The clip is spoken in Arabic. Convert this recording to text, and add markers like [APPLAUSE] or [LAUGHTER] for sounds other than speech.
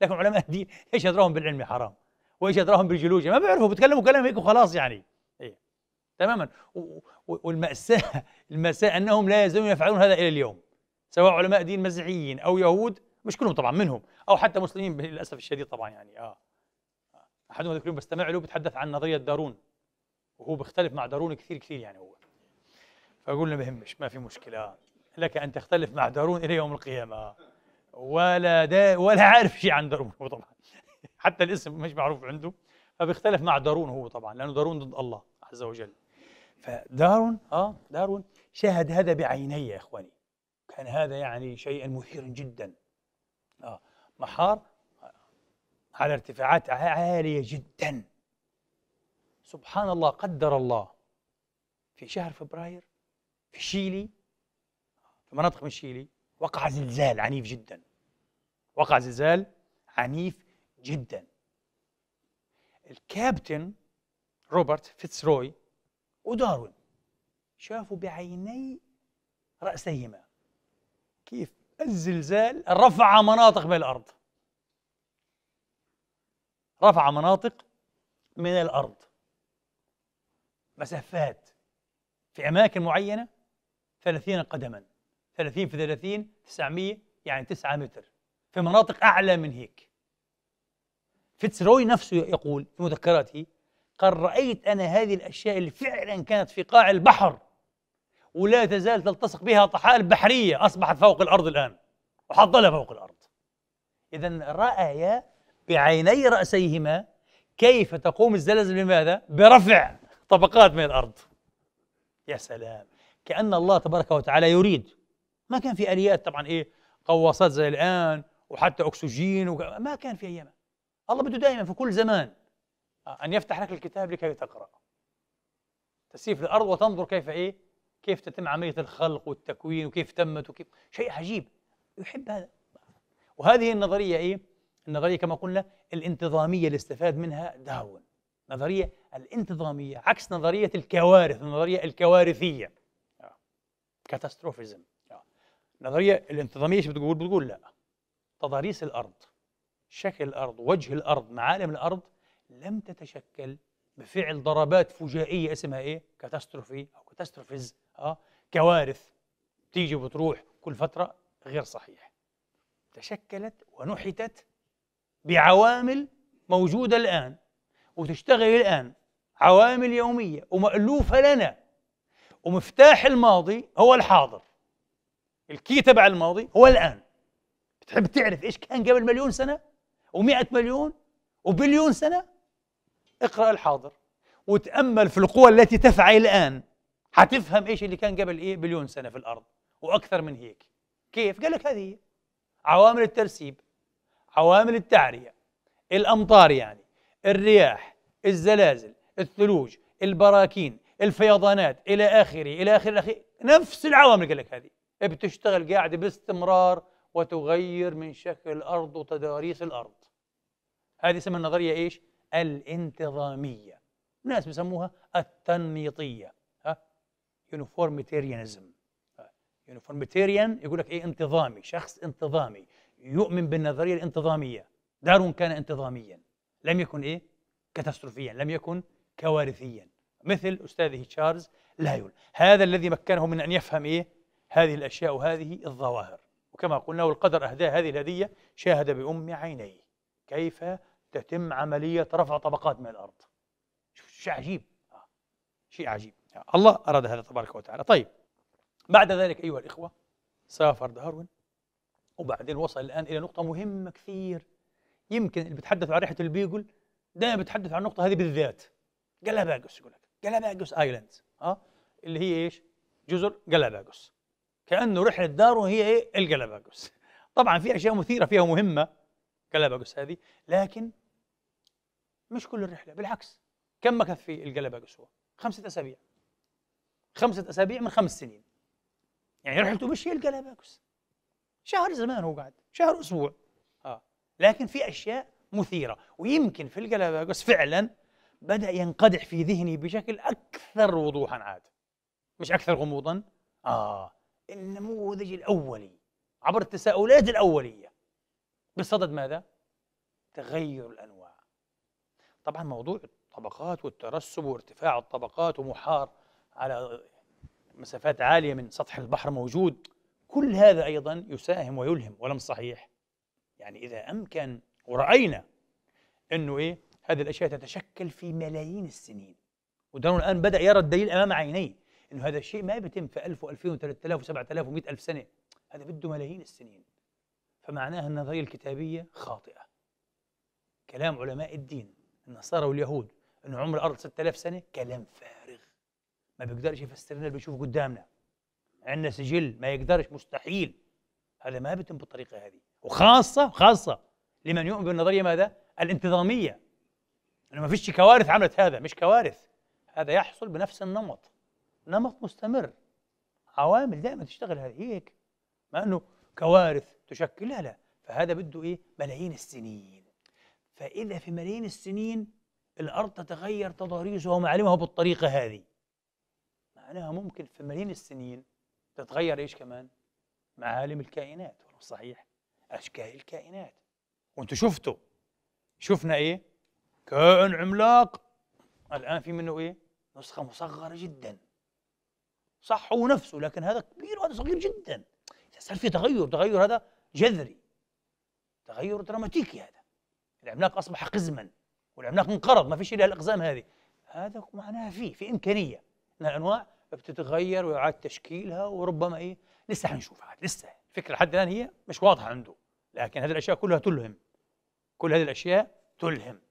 لكن علماء الدين ايش ادراهم بالعلم حرام وايش ادراهم بالجيولوجيا ما بيعرفوا بيتكلموا كلام هيك وخلاص يعني إيه. تماما والمأساة المأساة أنهم لا يزالون يفعلون هذا إلى اليوم سواء علماء دين مسيحيين أو يهود مش كلهم طبعا منهم أو حتى مسلمين للأسف الشديد طبعا يعني آه أحدهم ذكر بستمع له بيتحدث عن نظرية دارون وهو بيختلف مع دارون كثير كثير يعني هو فقلنا ما يهمش ما في مشكلة لك أن تختلف مع دارون إلى يوم القيامة ولا دا ولا عارف شيء عن دارون هو طبعا [LAUGHS] حتى الاسم مش معروف عنده فبيختلف مع دارون هو طبعا لانه دارون ضد الله عز وجل فدارون اه دارون شاهد هذا بعيني يا اخواني كان هذا يعني شيئا مثيرا جدا اه محار على ارتفاعات عالية جدا سبحان الله قدر الله في شهر فبراير في شيلي في مناطق من شيلي وقع زلزال عنيف جدا وقع زلزال عنيف جدا الكابتن روبرت فيتسروي وداروين شافوا بعيني رأسيهما كيف الزلزال رفع مناطق من الأرض رفع مناطق من الأرض مسافات في أماكن معينة ثلاثين قدما 30 في 30 900 يعني 9 متر في مناطق أعلى من هيك فيتسروي نفسه يقول في مذكراته قال رأيت أنا هذه الأشياء اللي فعلا كانت في قاع البحر ولا تزال تلتصق بها طحال بحرية أصبحت فوق الأرض الآن وحظلها فوق الأرض إذا رأيا بعيني رأسيهما كيف تقوم الزلازل بماذا؟ برفع طبقات من الأرض يا سلام كأن الله تبارك وتعالى يريد ما كان في اليات طبعا ايه غواصات زي الان وحتى اكسجين وك... ما كان في ايامها الله بده دائما في كل زمان ان يفتح لك الكتاب لكي تقرا تسير في الارض وتنظر كيف ايه كيف تتم عمليه الخلق والتكوين وكيف تمت وكيف شيء عجيب يحب هذا وهذه النظريه ايه النظريه كما قلنا الانتظاميه اللي استفاد منها داون نظريه الانتظاميه عكس نظريه الكوارث النظريه الكوارثيه كاتاستروفيزم آه. النظريه الانتظاميه ايش بتقول؟ بتقول لا تضاريس الارض شكل الارض وجه الارض معالم الارض لم تتشكل بفعل ضربات فجائيه اسمها ايه؟ كاتاستروفي او كاتاستروفيز اه كوارث تيجي وبتروح كل فتره غير صحيح تشكلت ونحتت بعوامل موجوده الان وتشتغل الان عوامل يوميه ومالوفه لنا ومفتاح الماضي هو الحاضر الكي تبع الماضي هو الآن بتحب تعرف إيش كان قبل مليون سنة ومئة مليون وبليون سنة اقرأ الحاضر وتأمل في القوى التي تفعل الآن حتفهم إيش اللي كان قبل إيه بليون سنة في الأرض وأكثر من هيك كيف؟ قال لك هذه عوامل الترسيب عوامل التعرية الأمطار يعني الرياح الزلازل الثلوج البراكين الفيضانات إلى آخره إلى آخره نفس العوامل قال لك هذه بتشتغل قاعدة باستمرار وتغير من شكل الأرض وتضاريس الأرض هذه اسمها النظرية إيش؟ الانتظامية الناس بسموها التنميطية ها؟ يونيفورميتيريانزم يونيفورميتيريان يقول لك إيه انتظامي شخص انتظامي يؤمن بالنظرية الانتظامية دارون كان انتظاميا لم يكن إيه؟ كاتاستروفيا لم يكن كوارثيا مثل أستاذه تشارلز لايول هذا الذي مكنه من أن يفهم إيه؟ هذه الأشياء وهذه الظواهر وكما قلنا والقدر أهداه هذه الهدية شاهد بأم عينيه كيف تتم عملية رفع طبقات من الأرض شيء عجيب آه. شيء عجيب آه. الله أراد هذا تبارك وتعالى طيب بعد ذلك أيها الإخوة سافر داروين وبعدين وصل الآن إلى نقطة مهمة كثير يمكن اللي بتحدث عن ريحة البيجل دائما بتحدث عن النقطة هذه بالذات جلاباجوس يقول لك جلاباجوس ايلاندز ها اللي هي ايش؟ جزر جلاباجوس كانه رحله داره هي ايه الجلاباجوس طبعا في اشياء مثيره فيها مهمه جلاباجوس هذه لكن مش كل الرحله بالعكس كم مكث في الجلاباجوس هو خمسه اسابيع خمسه اسابيع من خمس سنين يعني رحلته مش هي الجلاباجوس شهر زمان هو قاعد شهر اسبوع اه لكن في اشياء مثيره ويمكن في الجلاباجوس فعلا بدا ينقدح في ذهني بشكل اكثر وضوحا عاد مش اكثر غموضا اه النموذج الأولي عبر التساؤلات الأولية بصدد ماذا؟ تغير الأنواع طبعا موضوع الطبقات والترسب وارتفاع الطبقات ومحار على مسافات عالية من سطح البحر موجود كل هذا أيضا يساهم ويلهم ولم صحيح يعني إذا أمكن ورأينا أنه إيه هذه الأشياء تتشكل في ملايين السنين ودارون الآن بدأ يرى الدليل أمام عينيه انه هذا الشيء ما بيتم في 1000 و2000 و3000 و7000 و100000 سنه هذا بده ملايين السنين فمعناها النظريه الكتابيه خاطئه كلام علماء الدين النصارى واليهود انه عمر الارض 6000 سنه كلام فارغ ما بيقدرش يفسر لنا اللي بنشوفه قدامنا عندنا سجل ما يقدرش مستحيل هذا ما بيتم بالطريقه هذه وخاصه خاصه لمن يؤمن بالنظريه ماذا؟ الانتظاميه انه ما فيش كوارث عملت هذا مش كوارث هذا يحصل بنفس النمط نمط مستمر عوامل دائما تشتغل هيك مع انه كوارث تشكل لا لا فهذا بده ايه ملايين السنين فاذا في ملايين السنين الارض تتغير تضاريسها ومعالمها بالطريقه هذه معناها ممكن في ملايين السنين تتغير ايش كمان معالم الكائنات صحيح اشكال الكائنات وانتم شفتوا شفنا ايه كائن عملاق الان في منه ايه نسخه مصغره جدا صح هو نفسه لكن هذا كبير وهذا صغير جدا إذا صار في تغير تغير هذا جذري تغير دراماتيكي هذا العملاق أصبح قزما والعملاق انقرض ما فيش إلا الأقزام هذه هذا معناها في في إمكانية أن الأنواع بتتغير ويعاد تشكيلها وربما إيه لسه حنشوف عاد لسه الفكرة لحد الآن هي مش واضحة عنده لكن هذه الأشياء كلها تلهم كل هذه الأشياء تلهم